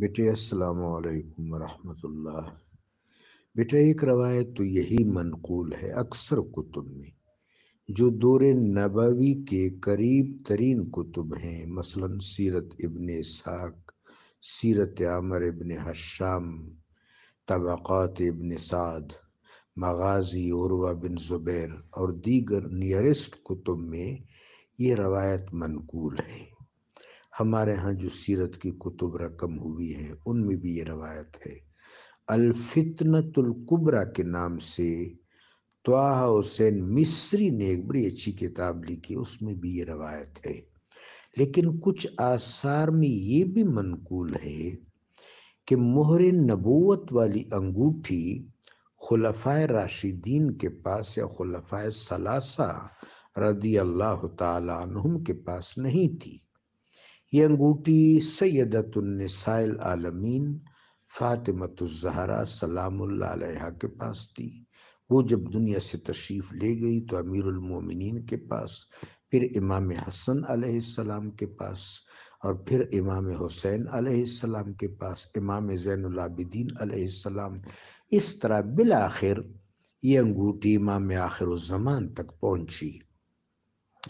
बेटे अस्सलाम रहमतुल्लाह बेटा एक रवायत तो यही मनकूल है अक्सर कुतुब में जो दौर नबवी के करीब तरीन कुतुब हैं मसलन सीरत इबन साक सीरत आमर इबन हशाम तबक़ात इबन साद मगाजी औरवा बिन ज़ुबैर और दीगर नियरेस्ट कुतुब में ये रवायत मनकूल है हमारे यहाँ जो सीरत की कुतुब रकम हुई हैं उनमें भी ये रवायत है अलफितनतुलकुबरा के नाम से तोहा हुसैन मिस्री ने एक बड़ी अच्छी किताब लिखी उसमें भी ये रवायत है लेकिन कुछ आसार में ये भी मनकूल है कि मोहर नबोत वाली अंगूठी खुलफाय राशिदीन के पास या खलफा सलासा रदी अल्लाह तुम के पास नहीं थी ये अंगूठी सैदतुलनसाइल आलमीन फ़ातिमतुलजहरा सलाम्ला के पास थी वो जब दुनिया से तशरीफ़ ले गई तो अमीरमिन के पास फिर इमाम हसन आसमाम के पास और फिर इमाम हुसैन आसमाम के पास इमाम ज़ैनलाबिदीन आसमाम इस तरह बिल आखिर ये अंगूठी इमाम आखिर तक पहुँची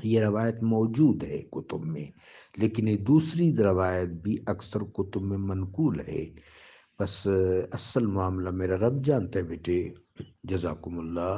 ये रवायत मौजूद है कुतुब में लेकिन ये दूसरी रवायत भी अक्सर कुतुब में मनकूल है बस असल मामला मेरा रब जानते है बेटे जजाकुमल्ला